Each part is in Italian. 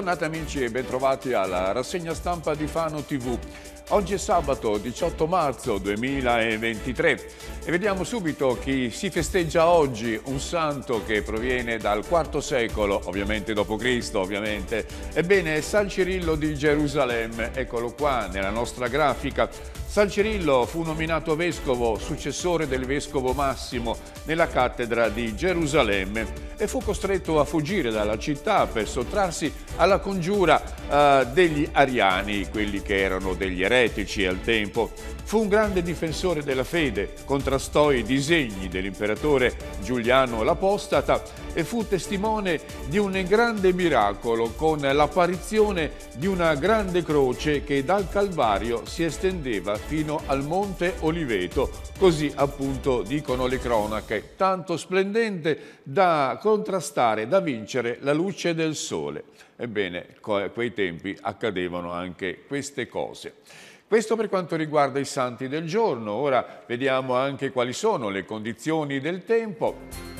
giornata amici e bentrovati alla rassegna stampa di Fano TV. Oggi è sabato 18 marzo 2023 e vediamo subito chi si festeggia oggi, un santo che proviene dal IV secolo, ovviamente dopo Cristo, ovviamente. Ebbene, San Cirillo di Gerusalemme, eccolo qua nella nostra grafica, San Cirillo fu nominato vescovo, successore del vescovo Massimo, nella cattedra di Gerusalemme e fu costretto a fuggire dalla città per sottrarsi alla congiura eh, degli ariani, quelli che erano degli eretici al tempo. Fu un grande difensore della fede, contrastò i disegni dell'imperatore Giuliano l'Apostata e fu testimone di un grande miracolo con l'apparizione di una grande croce che dal Calvario si estendeva fino al Monte Oliveto, così appunto dicono le cronache, tanto splendente da contrastare, da vincere la luce del sole. Ebbene, a quei tempi accadevano anche queste cose. Questo per quanto riguarda i santi del giorno, ora vediamo anche quali sono le condizioni del tempo.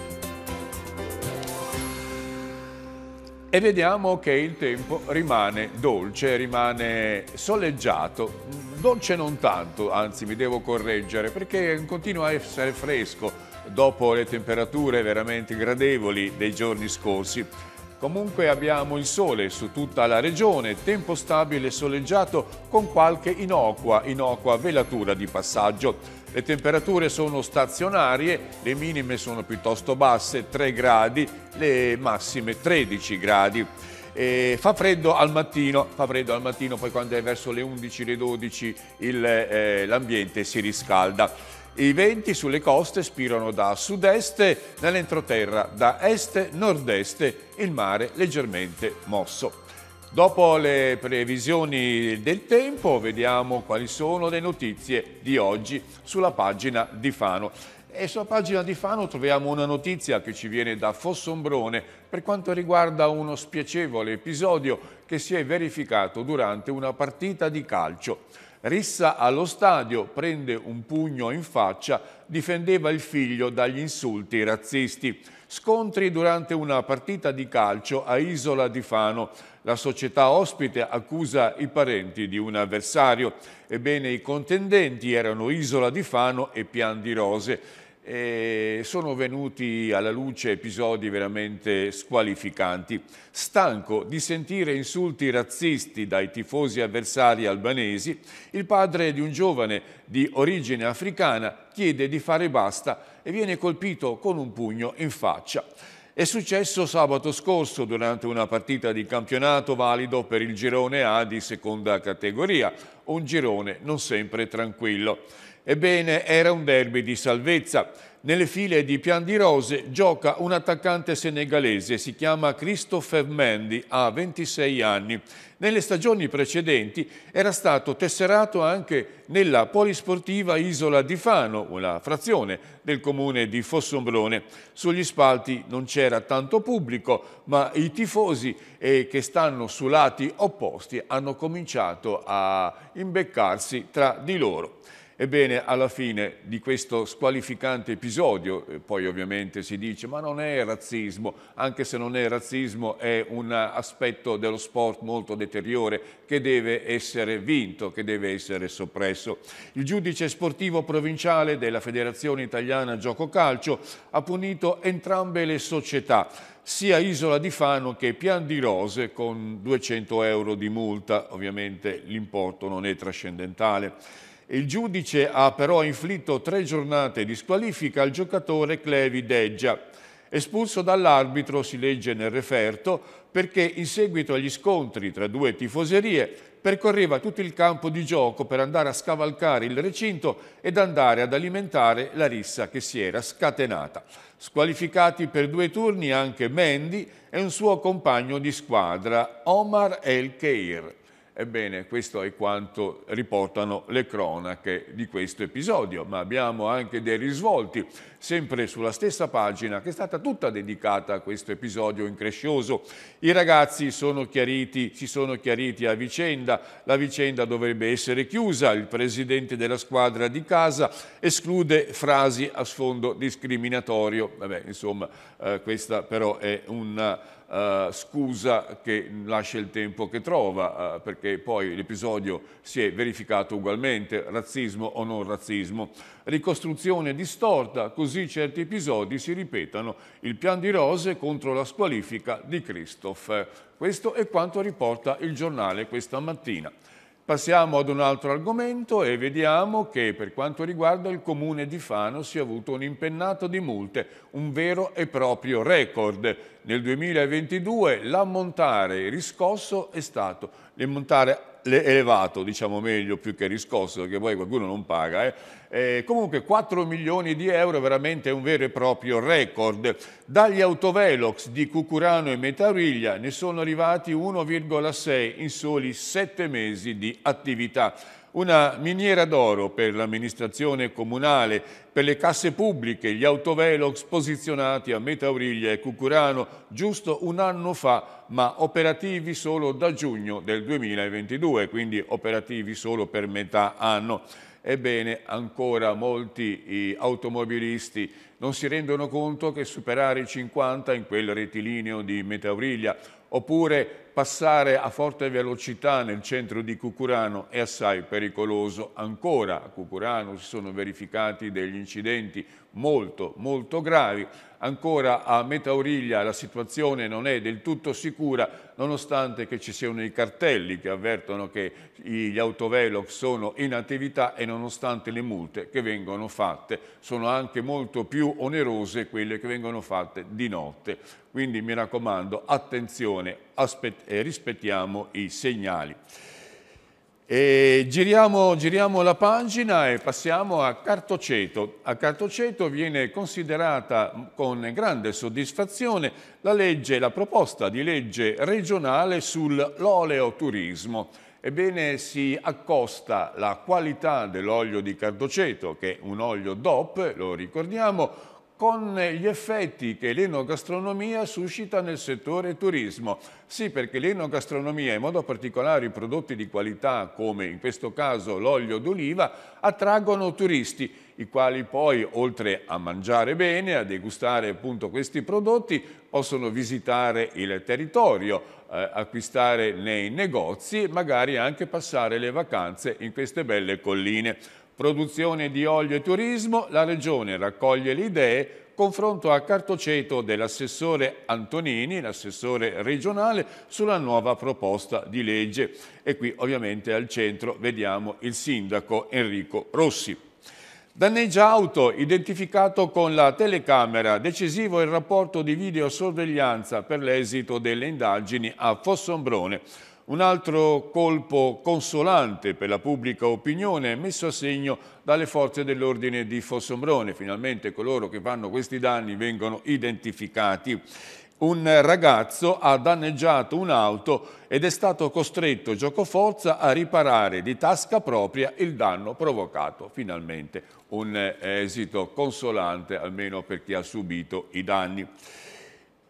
e vediamo che il tempo rimane dolce, rimane soleggiato, dolce non tanto, anzi mi devo correggere, perché continua a essere fresco dopo le temperature veramente gradevoli dei giorni scorsi. Comunque abbiamo il sole su tutta la regione, tempo stabile e soleggiato con qualche inocua, inocua velatura di passaggio. Le temperature sono stazionarie, le minime sono piuttosto basse, 3 gradi, le massime 13 gradi. Eh, fa freddo al mattino, fa freddo al mattino, poi quando è verso le 11, le 12 eh, l'ambiente eh, si riscalda. I venti sulle coste spirano da sud-est, nell'entroterra da est-nord-est, il mare leggermente mosso. Dopo le previsioni del tempo vediamo quali sono le notizie di oggi sulla pagina di Fano. E sulla pagina di Fano troviamo una notizia che ci viene da Fossombrone per quanto riguarda uno spiacevole episodio che si è verificato durante una partita di calcio. Rissa allo stadio, prende un pugno in faccia, difendeva il figlio dagli insulti razzisti. Scontri durante una partita di calcio a Isola di Fano. La società ospite accusa i parenti di un avversario. Ebbene, i contendenti erano Isola di Fano e Pian di Rose e sono venuti alla luce episodi veramente squalificanti. Stanco di sentire insulti razzisti dai tifosi avversari albanesi, il padre di un giovane di origine africana chiede di fare basta e viene colpito con un pugno in faccia. È successo sabato scorso durante una partita di campionato valido per il girone A di seconda categoria un girone non sempre tranquillo. Ebbene, era un derby di salvezza. Nelle file di Pian di Rose gioca un attaccante senegalese, si chiama Christopher Mendy, ha 26 anni. Nelle stagioni precedenti era stato tesserato anche nella polisportiva Isola di Fano, una frazione del comune di Fossombrone. Sugli spalti non c'era tanto pubblico, ma i tifosi e che stanno su lati opposti hanno cominciato a imbeccarsi tra di loro. Ebbene, alla fine di questo squalificante episodio, eh, poi ovviamente si dice ma non è razzismo, anche se non è razzismo è un aspetto dello sport molto deteriore che deve essere vinto, che deve essere soppresso. Il giudice sportivo provinciale della Federazione Italiana Gioco Calcio ha punito entrambe le società sia Isola di Fano che Pian di Rose con 200 euro di multa, ovviamente l'importo non è trascendentale. Il giudice ha però inflitto tre giornate di squalifica al giocatore Clevi Deggia. Espulso dall'arbitro, si legge nel referto, perché in seguito agli scontri tra due tifoserie percorreva tutto il campo di gioco per andare a scavalcare il recinto ed andare ad alimentare la rissa che si era scatenata. Squalificati per due turni anche Mendy e un suo compagno di squadra, Omar El Keir. Ebbene, questo è quanto riportano le cronache di questo episodio, ma abbiamo anche dei risvolti, sempre sulla stessa pagina che è stata tutta dedicata a questo episodio increscioso. I ragazzi sono chiariti, si sono chiariti a vicenda, la vicenda dovrebbe essere chiusa, il presidente della squadra di casa esclude frasi a sfondo discriminatorio. Vabbè, insomma, eh, questa però è una eh, scusa che lascia il tempo che trova, eh, perché poi l'episodio si è verificato ugualmente, razzismo o non razzismo. Ricostruzione distorta, così certi episodi si ripetano. Il pian di Rose contro la squalifica di Christophe. Questo è quanto riporta il giornale questa mattina. Passiamo ad un altro argomento e vediamo che per quanto riguarda il comune di Fano si è avuto un impennato di multe, un vero e proprio record. Nel 2022 l'ammontare riscosso è stato l'ammontare elevato, diciamo meglio, più che riscosso, perché poi qualcuno non paga. Eh. Eh, comunque 4 milioni di euro veramente un vero e proprio record. Dagli autovelox di Cucurano e Metauriglia ne sono arrivati 1,6 in soli 7 mesi di attività una miniera d'oro per l'amministrazione comunale, per le casse pubbliche, gli autovelox posizionati a Metauriglia e Cucurano giusto un anno fa, ma operativi solo da giugno del 2022, quindi operativi solo per metà anno. Ebbene, ancora molti automobilisti non si rendono conto che superare i 50 in quel rettilineo di Metauriglia oppure passare a forte velocità nel centro di Cucurano è assai pericoloso. Ancora a Cucurano si sono verificati degli incidenti molto, molto gravi. Ancora a Metauriglia la situazione non è del tutto sicura, nonostante che ci siano i cartelli che avvertono che gli autovelox sono in attività e nonostante le multe che vengono fatte sono anche molto più onerose quelle che vengono fatte di notte. Quindi mi raccomando, attenzione e eh, rispettiamo i segnali. E giriamo, giriamo, la pagina e passiamo a Cartoceto. A Cartoceto viene considerata con grande soddisfazione la, legge, la proposta di legge regionale sull'oleoturismo. Ebbene, si accosta la qualità dell'olio di Cartoceto, che è un olio DOP, lo ricordiamo, con gli effetti che l'enogastronomia suscita nel settore turismo. Sì, perché l'enogastronomia, in modo particolare i prodotti di qualità, come in questo caso l'olio d'oliva, attraggono turisti, i quali poi, oltre a mangiare bene, a degustare appunto questi prodotti, possono visitare il territorio, eh, acquistare nei negozi e magari anche passare le vacanze in queste belle colline. Produzione di olio e turismo, la Regione raccoglie le idee, confronto a cartoceto dell'assessore Antonini, l'assessore regionale, sulla nuova proposta di legge. E qui ovviamente al centro vediamo il sindaco Enrico Rossi. Danneggia auto, identificato con la telecamera, decisivo il rapporto di videosorveglianza per l'esito delle indagini a Fossombrone. Un altro colpo consolante per la pubblica opinione è messo a segno dalle forze dell'ordine di Fossombrone. Finalmente coloro che fanno questi danni vengono identificati un ragazzo ha danneggiato un'auto ed è stato costretto giocoforza a riparare di tasca propria il danno provocato. Finalmente un eh, esito consolante almeno per chi ha subito i danni.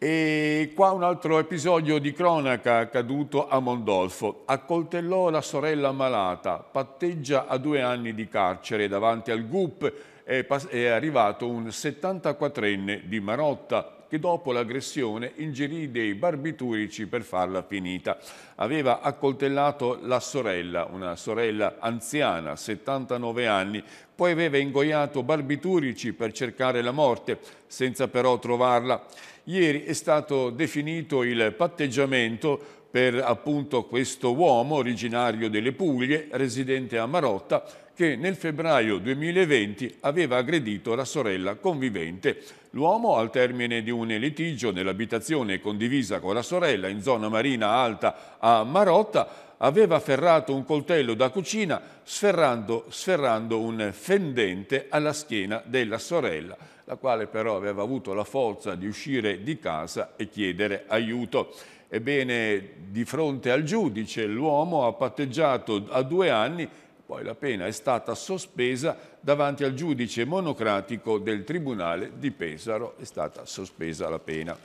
E qua un altro episodio di cronaca accaduto a Mondolfo. Accoltellò la sorella malata, patteggia a due anni di carcere davanti al GUP. È, è arrivato un 74enne di Marotta che dopo l'aggressione ingerì dei barbiturici per farla finita. Aveva accoltellato la sorella, una sorella anziana, 79 anni, poi aveva ingoiato barbiturici per cercare la morte, senza però trovarla. Ieri è stato definito il patteggiamento per appunto questo uomo originario delle Puglie, residente a Marotta, che nel febbraio 2020 aveva aggredito la sorella convivente. L'uomo, al termine di un litigio nell'abitazione condivisa con la sorella in zona marina alta a Marotta, aveva afferrato un coltello da cucina sferrando, sferrando un fendente alla schiena della sorella la quale però aveva avuto la forza di uscire di casa e chiedere aiuto. Ebbene, di fronte al giudice, l'uomo ha patteggiato a due anni poi la pena è stata sospesa davanti al giudice monocratico del Tribunale di Pesaro, è stata sospesa la pena.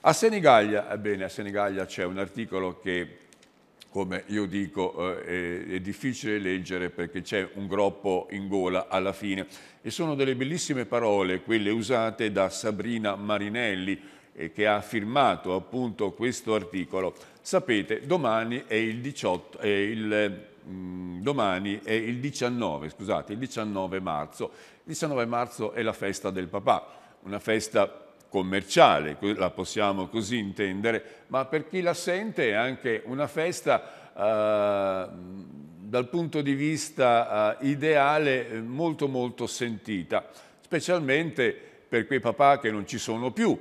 A Senigallia, ebbene, a Senigallia c'è un articolo che come io dico, eh, è, difficile leggere perché c'è un groppo in gola alla fine. E sono delle bellissime parole, quelle usate da Sabrina Marinelli, eh, che ha firmato appunto questo articolo. Sapete, domani è il, 18, è il, mh, mm, domani è il 19, scusate, il 19 marzo. Il 19 marzo è la festa del papà, una festa commerciale, la possiamo così intendere, ma per chi la sente è anche una festa eh, dal punto di vista eh, ideale eh, molto molto sentita, specialmente per quei papà che non ci sono più,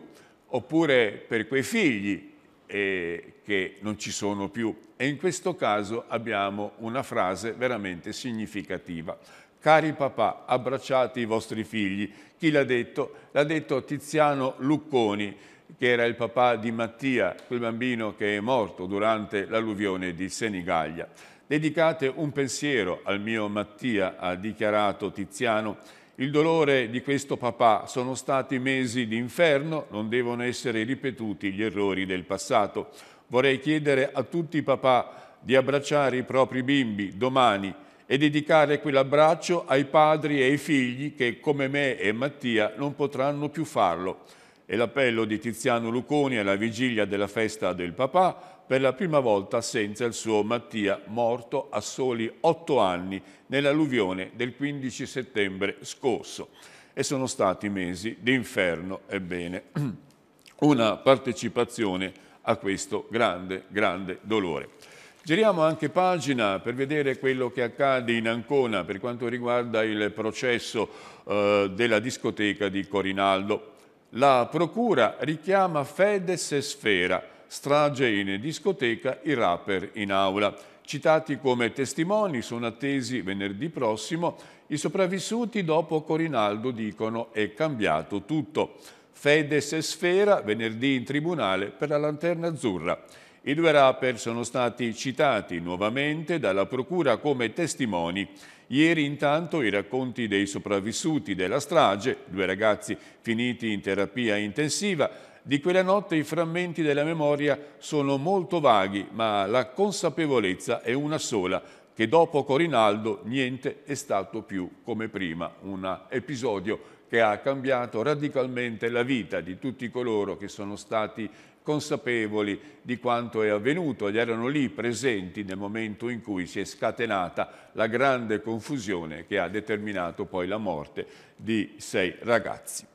oppure per quei figli eh, che non ci sono più. E in questo caso abbiamo una frase veramente significativa. Cari papà, abbracciate i vostri figli. Chi l'ha detto? L'ha detto Tiziano Lucconi, che era il papà di Mattia, quel bambino che è morto durante l'alluvione di Senigallia. Dedicate un pensiero al mio Mattia, ha dichiarato Tiziano. Il dolore di questo papà sono stati mesi di inferno, non devono essere ripetuti gli errori del passato. Vorrei chiedere a tutti i papà di abbracciare i propri bimbi domani e dedicare quell'abbraccio ai padri e ai figli che, come me e Mattia, non potranno più farlo. È l'appello di Tiziano Luconi alla vigilia della festa del papà, per la prima volta senza il suo Mattia, morto a soli otto anni nell'alluvione del 15 settembre scorso. E sono stati mesi d'inferno, ebbene, una partecipazione a questo grande, grande dolore. Giriamo anche pagina per vedere quello che accade in Ancona per quanto riguarda il processo eh, della discoteca di Corinaldo. La procura richiama Fedes e Sfera, strage in discoteca, i rapper in aula. Citati come testimoni sono attesi venerdì prossimo, i sopravvissuti dopo Corinaldo dicono è cambiato tutto. Fedes e Sfera venerdì in tribunale per la lanterna azzurra. I due rapper sono stati citati nuovamente dalla Procura come testimoni. Ieri intanto i racconti dei sopravvissuti della strage, due ragazzi finiti in terapia intensiva, di quella notte i frammenti della memoria sono molto vaghi, ma la consapevolezza è una sola, che dopo Corinaldo niente è stato più come prima, un episodio che ha cambiato radicalmente la vita di tutti coloro che sono stati consapevoli di quanto è avvenuto ed erano lì presenti nel momento in cui si è scatenata la grande confusione che ha determinato poi la morte di sei ragazzi.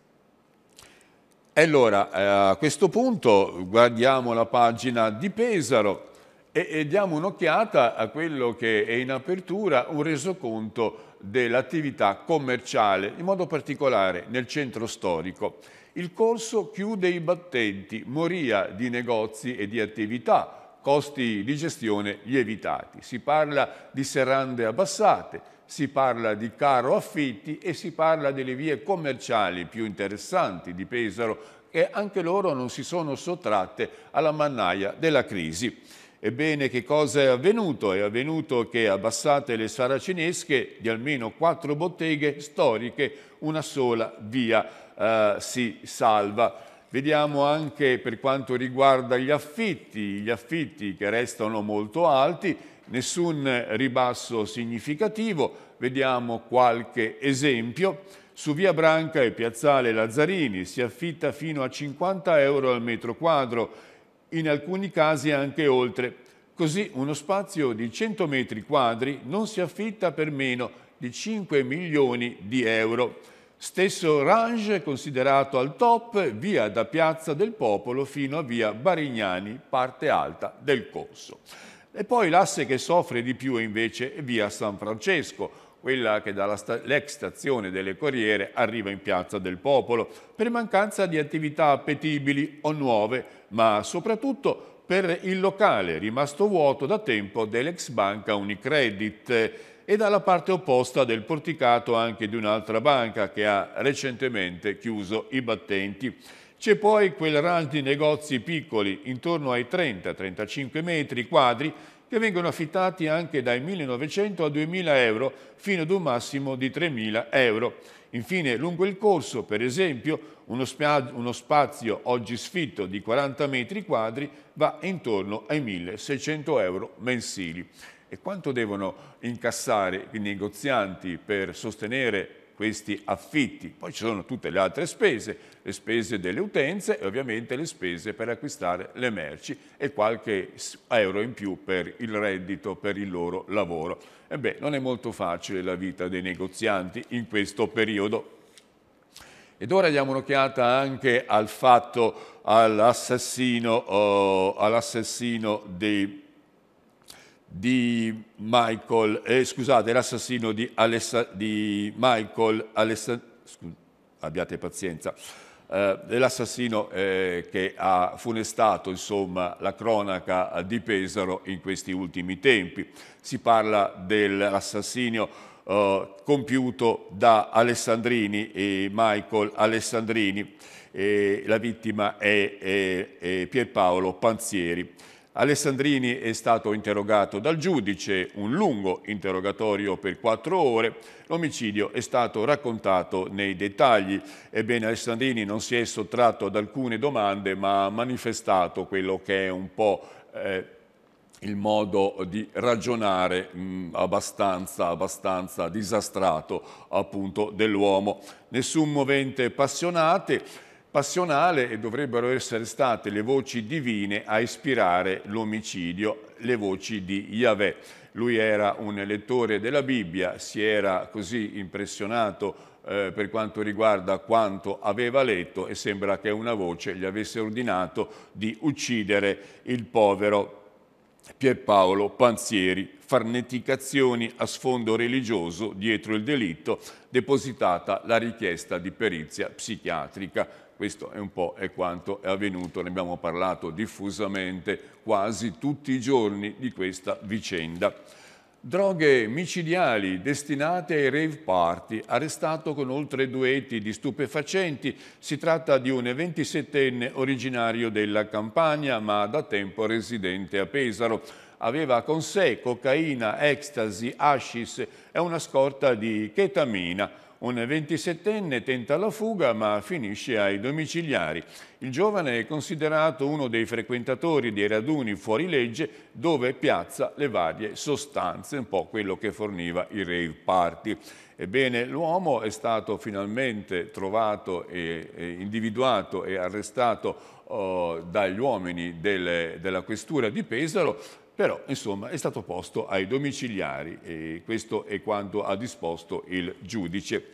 E allora eh, a questo punto guardiamo la pagina di Pesaro e, diamo un'occhiata a quello che è in apertura un resoconto dell'attività commerciale, in modo particolare nel centro storico. Il corso chiude i battenti, moria di negozi e di attività, costi di gestione lievitati. Si parla di serrande abbassate, si parla di caro affitti e si parla delle vie commerciali più interessanti di Pesaro che anche loro non si sono sottratte alla mannaia della crisi. Ebbene, che cosa è avvenuto? È avvenuto che abbassate le saracinesche di almeno quattro botteghe storiche, una sola via eh, si salva. Vediamo anche per quanto riguarda gli affitti, gli affitti che restano molto alti, nessun ribasso significativo, vediamo qualche esempio. Su via Branca e piazzale Lazzarini si affitta fino a 50 euro al metro quadro, in alcuni casi anche oltre. Così uno spazio di 100 metri quadri non si affitta per meno di 5 milioni di euro. Stesso range considerato al top, via da Piazza del Popolo fino a via Barignani, parte alta del corso. E poi l'asse che soffre di più invece è via San Francesco, quella che dall'ex stazione delle Corriere arriva in Piazza del Popolo, per mancanza di attività appetibili o nuove, ma soprattutto per il locale rimasto vuoto da tempo dell'ex banca Unicredit e dalla parte opposta del porticato anche di un'altra banca che ha recentemente chiuso i battenti. C'è poi quel run di negozi piccoli, intorno ai 30-35 metri quadri, che vengono affittati anche dai 1.900 a 2.000 euro, fino ad un massimo di 3.000 euro. Infine, lungo il corso, per esempio, uno, uno spazio oggi sfitto di 40 metri quadri va intorno ai 1.600 euro mensili e quanto devono incassare i negozianti per sostenere questi affitti. Poi ci sono tutte le altre spese, le spese delle utenze e ovviamente le spese per acquistare le merci e qualche euro in più per il reddito, per il loro lavoro. Ebbene, non è molto facile la vita dei negozianti in questo periodo. Ed ora diamo un'occhiata anche al fatto all'assassino oh, all dei di Michael, eh, scusate, l'assassino di, Alessa, di Michael Alessa, scu, abbiate pazienza, eh, l'assassino eh, che ha funestato insomma, la cronaca di Pesaro in questi ultimi tempi. Si parla dell'assassinio eh, compiuto da Alessandrini e Michael Alessandrini. la vittima è, è, è Pierpaolo Panzieri Alessandrini è stato interrogato dal giudice, un lungo interrogatorio per quattro ore. L'omicidio è stato raccontato nei dettagli. Ebbene, Alessandrini non si è sottratto ad alcune domande, ma ha manifestato quello che è un po'... Eh, il modo di ragionare mh, mm, abbastanza, abbastanza disastrato appunto dell'uomo. Nessun movente passionate, passionale e dovrebbero essere state le voci divine a ispirare l'omicidio, le voci di Yahweh. Lui era un lettore della Bibbia, si era così impressionato eh, per quanto riguarda quanto aveva letto e sembra che una voce gli avesse ordinato di uccidere il povero Pierpaolo Panzieri, farneticazioni a sfondo religioso dietro il delitto, depositata la richiesta di perizia psichiatrica questo è un po' è quanto è avvenuto, ne abbiamo parlato diffusamente quasi tutti i giorni di questa vicenda. Droghe micidiali destinate ai rave party, arrestato con oltre due etti di stupefacenti. Si tratta di un 27enne originario della Campania, ma da tempo residente a Pesaro aveva con sé cocaina, ecstasy, hashish e una scorta di ketamina. Un 27enne tenta la fuga ma finisce ai domiciliari. Il giovane è considerato uno dei frequentatori dei raduni fuori legge dove piazza le varie sostanze, un po' quello che forniva i rave party. Ebbene, l'uomo è stato finalmente trovato, e, individuato e arrestato oh, dagli uomini del, della questura di Pesaro però insomma è stato posto ai domiciliari e questo è quanto ha disposto il giudice.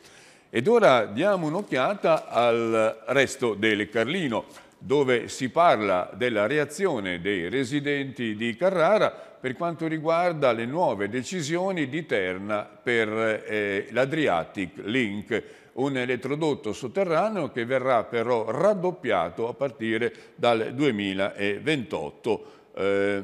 Ed ora diamo un'occhiata al resto del Carlino, dove si parla della reazione dei residenti di Carrara per quanto riguarda le nuove decisioni di Terna per eh, l'Adriatic Link, un elettrodotto sotterraneo che verrà però raddoppiato a partire dal 2028. Eh,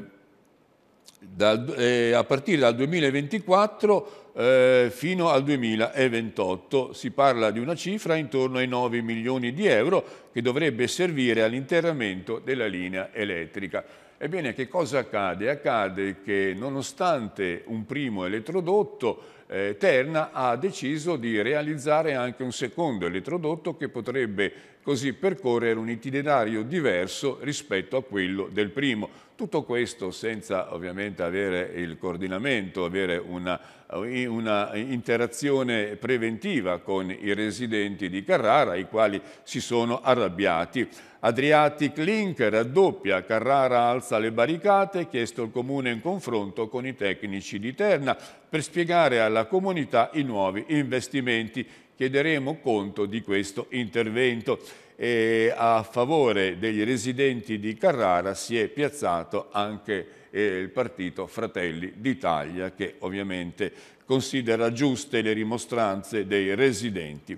dal, eh, a partire dal 2024 eh, fino al 2028 si parla di una cifra intorno ai 9 milioni di euro che dovrebbe servire all'interramento della linea elettrica. Ebbene, che cosa accade? Accade che nonostante un primo elettrodotto, eh, Terna ha deciso di realizzare anche un secondo elettrodotto che potrebbe così percorrere un itinerario diverso rispetto a quello del primo tutto questo senza ovviamente avere il coordinamento, avere una, una, interazione preventiva con i residenti di Carrara, i quali si sono arrabbiati. Adriatic Link raddoppia, Carrara alza le barricate, chiesto il Comune in confronto con i tecnici di Terna per spiegare alla comunità i nuovi investimenti. Chiederemo conto di questo intervento e a favore degli residenti di Carrara si è piazzato anche eh, il partito Fratelli d'Italia che ovviamente considera giuste le rimostranze dei residenti.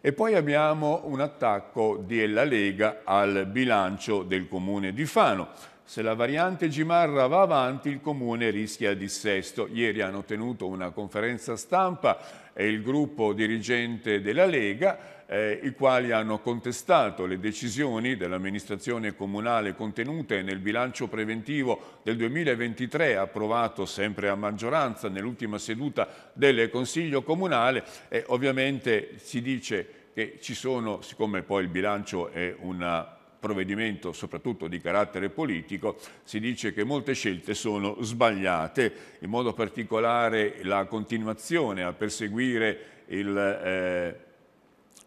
E poi abbiamo un attacco della Lega al bilancio del comune di Fano. Se la variante Gimarra va avanti il comune rischia dissesto. Ieri hanno tenuto una conferenza stampa e il gruppo dirigente della Lega eh, i quali hanno contestato le decisioni dell'amministrazione comunale contenute nel bilancio preventivo del 2023 approvato sempre a maggioranza nell'ultima seduta del Consiglio Comunale e ovviamente si dice che ci sono, siccome poi il bilancio è un provvedimento soprattutto di carattere politico, si dice che molte scelte sono sbagliate, in modo particolare la continuazione a perseguire il eh,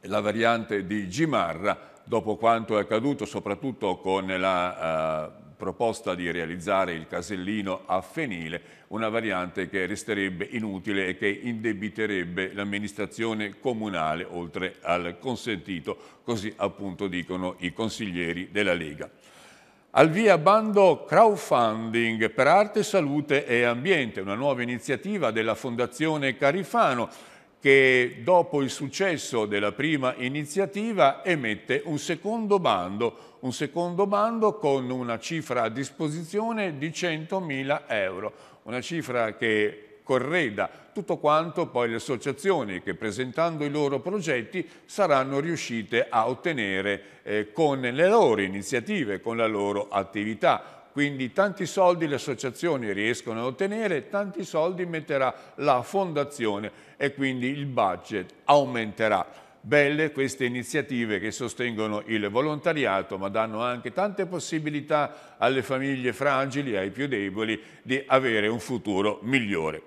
la variante di Gimarra dopo quanto è accaduto soprattutto con la eh, proposta di realizzare il casellino a Fenile, una variante che resterebbe inutile e che indebiterebbe l'amministrazione comunale oltre al consentito, così appunto dicono i consiglieri della Lega. Al via bando crowdfunding per arte, salute e ambiente, una nuova iniziativa della Fondazione Carifano che dopo il successo della prima iniziativa emette un secondo bando, un secondo bando con una cifra a disposizione di 100.000 euro, una cifra che correda tutto quanto poi le associazioni che presentando i loro progetti saranno riuscite a ottenere eh, con le loro iniziative, con la loro attività quindi tanti soldi le associazioni riescono a ottenere, tanti soldi metterà la fondazione e quindi il budget aumenterà belle queste iniziative che sostengono il volontariato ma danno anche tante possibilità alle famiglie fragili, ai più deboli di avere un futuro migliore.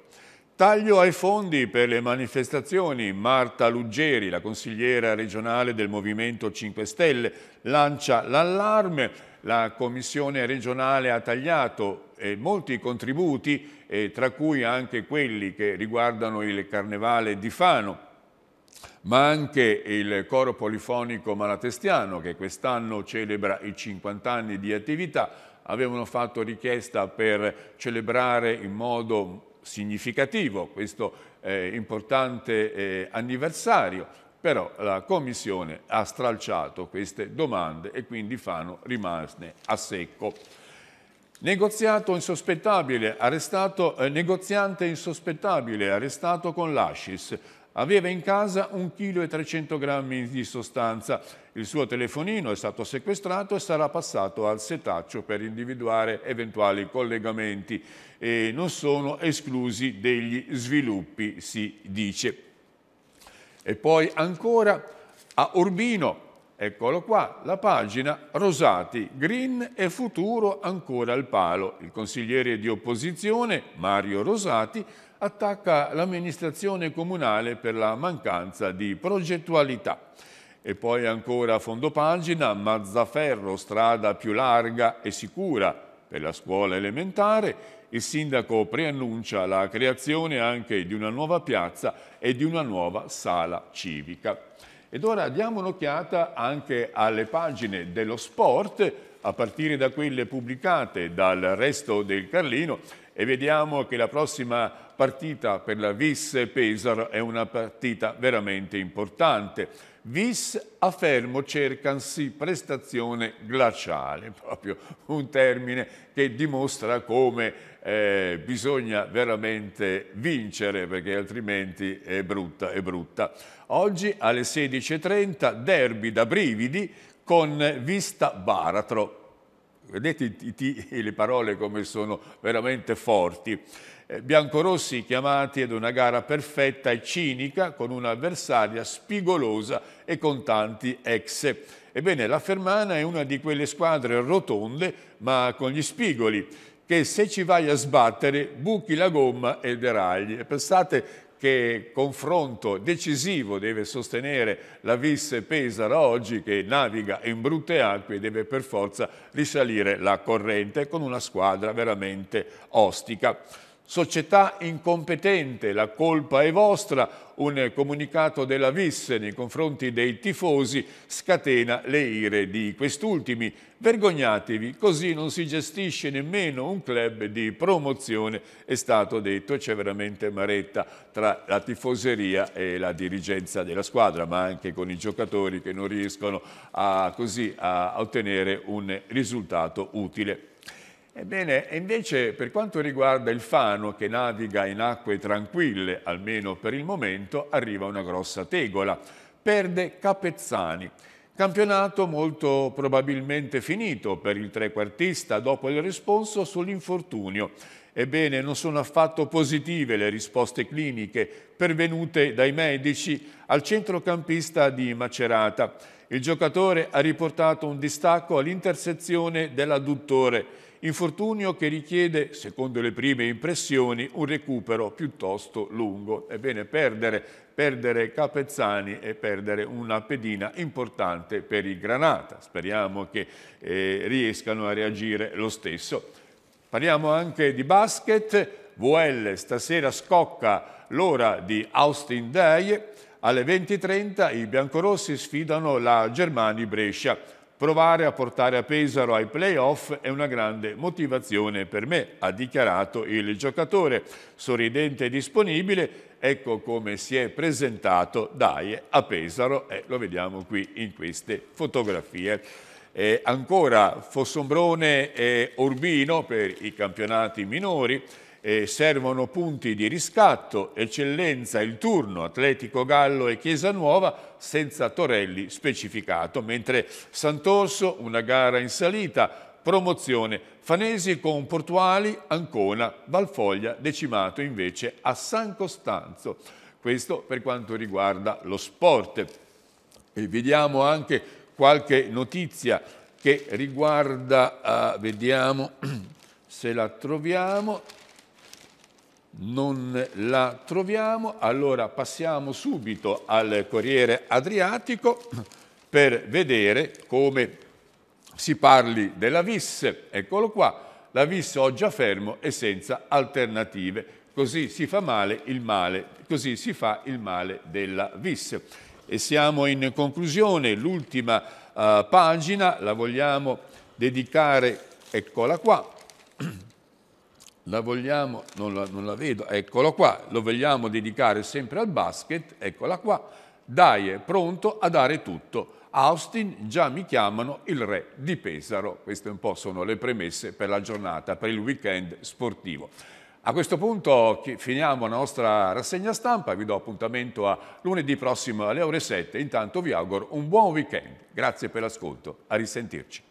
Taglio ai fondi per le manifestazioni. Marta Luggeri, la consigliera regionale del Movimento 5 Stelle, lancia l'allarme. La commissione regionale ha tagliato eh, molti contributi, eh, tra cui anche quelli che riguardano il Carnevale di Fano, ma anche il coro polifonico malatestiano che quest'anno celebra i 50 anni di attività. Avevano fatto richiesta per celebrare in modo significativo questo eh, importante eh, anniversario, però la Commissione ha stralciato queste domande e quindi Fano rimane a secco. Negoziato insospettabile, arrestato, eh, negoziante insospettabile, arrestato con l'Ascis. Aveva in casa 1,3 kg di sostanza. Il suo telefonino è stato sequestrato e sarà passato al setaccio per individuare eventuali collegamenti. E non sono esclusi degli sviluppi, si dice. E poi ancora a Urbino, Eccolo qua, la pagina Rosati, Green e futuro ancora al palo. Il consigliere di opposizione, Mario Rosati, attacca l'amministrazione comunale per la mancanza di progettualità. E poi ancora a fondo pagina, Mazzaferro, strada più larga e sicura per la scuola elementare, il sindaco preannuncia la creazione anche di una nuova piazza e di una nuova sala civica. Ed ora diamo un'occhiata anche alle pagine dello sport, a partire da quelle pubblicate dal resto del Carlino, e vediamo che la prossima partita per la Vis Pesaro è una partita veramente importante. Vis a Fermo cercansi prestazione glaciale, proprio un termine che dimostra come eh, bisogna veramente vincere perché altrimenti è brutta, è brutta. Oggi alle 16.30 derby da brividi con Vista Baratro Vedete i, i, t- le parole come sono veramente forti. Eh, biancorossi chiamati ad una gara perfetta e cinica con un'avversaria spigolosa e con tanti ex. Ebbene, la Fermana è una di quelle squadre rotonde ma con gli spigoli che se ci vai a sbattere buchi la gomma e deragli. Pensate che confronto decisivo deve sostenere la visse Pesaro oggi che naviga in brutte acque e deve per forza risalire la corrente con una squadra veramente ostica società incompetente, la colpa è vostra, un comunicato della VIS nei confronti dei tifosi scatena le ire di quest'ultimi. Vergognatevi, così non si gestisce nemmeno un club di promozione, è stato detto, c'è veramente maretta tra la tifoseria e la dirigenza della squadra, ma anche con i giocatori che non riescono a, così, a ottenere un risultato utile. Ebbene, invece per quanto riguarda il fano che naviga in acque tranquille, almeno per il momento, arriva una grossa tegola. Perde Capezzani. Campionato molto probabilmente finito per il trequartista dopo il responso sull'infortunio. Ebbene, non sono affatto positive le risposte cliniche pervenute dai medici al centrocampista di Macerata. Il giocatore ha riportato un distacco all'intersezione dell'adduttore infortunio che richiede, secondo le prime impressioni, un recupero piuttosto lungo. Ebbene, perdere, perdere Capezzani e perdere una pedina importante per il Granata. Speriamo che eh, riescano a reagire lo stesso. Parliamo anche di basket. VL stasera scocca l'ora di Austin Day. Alle 20.30 i biancorossi sfidano la Germania Brescia. Provare a portare a Pesaro ai playoff è una grande motivazione per me, ha dichiarato il giocatore. Sorridente e disponibile, ecco come si è presentato Daie a Pesaro e lo vediamo qui in queste fotografie. Eh, ancora Fossombrone e Urbino per i campionati minori, eh, servono punti di riscatto, eccellenza il turno, Atletico Gallo e Chiesa Nuova senza Torelli specificato, mentre Sant'Orso una gara in salita, promozione Fanesi con Portuali, Ancona, Valfoglia decimato invece a San Costanzo. Questo per quanto riguarda lo sport. E vediamo anche qualche notizia che riguarda, uh, vediamo se la troviamo, non la troviamo, allora passiamo subito al Corriere Adriatico per vedere come si parli della VIS. Eccolo qua, la VIS oggi a fermo e senza alternative. Così si fa male il male, così si fa il male della VIS. E siamo in conclusione, l'ultima uh, pagina la vogliamo dedicare, eccola qua, la vogliamo, non la, non la vedo, eccolo qua, lo vogliamo dedicare sempre al basket, eccola qua, dai, è pronto a dare tutto. Austin già mi chiamano il re di Pesaro. Queste un po' sono le premesse per la giornata, per il weekend sportivo. A questo punto finiamo la nostra rassegna stampa, vi do appuntamento a lunedì prossimo alle ore 7. Intanto vi auguro un buon weekend. Grazie per l'ascolto, a risentirci.